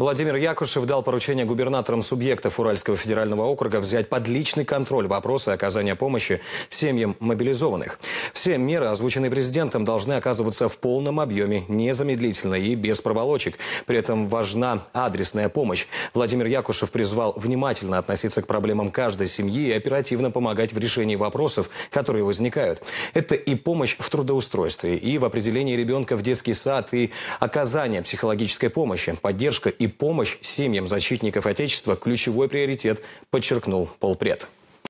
Владимир Якушев дал поручение губернаторам субъектов Уральского федерального округа взять под личный контроль вопросы оказания помощи семьям мобилизованных. Все меры, озвученные президентом, должны оказываться в полном объеме, незамедлительно и без проволочек. При этом важна адресная помощь. Владимир Якушев призвал внимательно относиться к проблемам каждой семьи и оперативно помогать в решении вопросов, которые возникают. Это и помощь в трудоустройстве, и в определении ребенка в детский сад, и оказание психологической помощи, поддержка и помощь семьям защитников Отечества – ключевой приоритет, подчеркнул полпред.